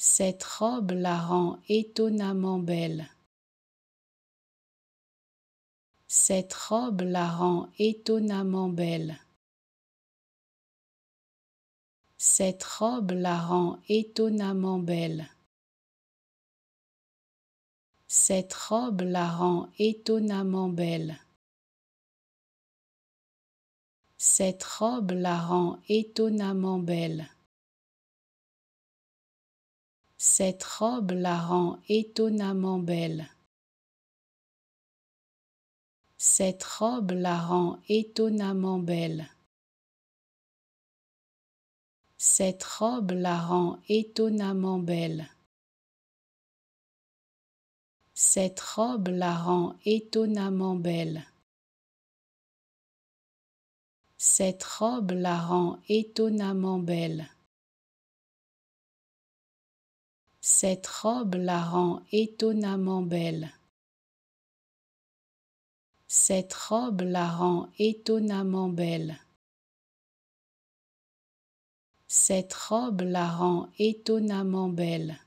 Cette robe la rend étonnamment belle. Cette robe la rend étonnamment belle. Cette robe la rend étonnamment belle. Cette robe la rend étonnamment belle. Cette robe la rend étonnamment belle. Cette robe la rend étonnamment belle. Cette robe la rend étonnamment belle. Cette robe la rend étonnamment belle. Cette robe la rend étonnamment belle. Cette robe la rend étonnamment belle. Cette robe la rend étonnamment belle. Cette robe la rend étonnamment belle. Cette robe la rend étonnamment belle.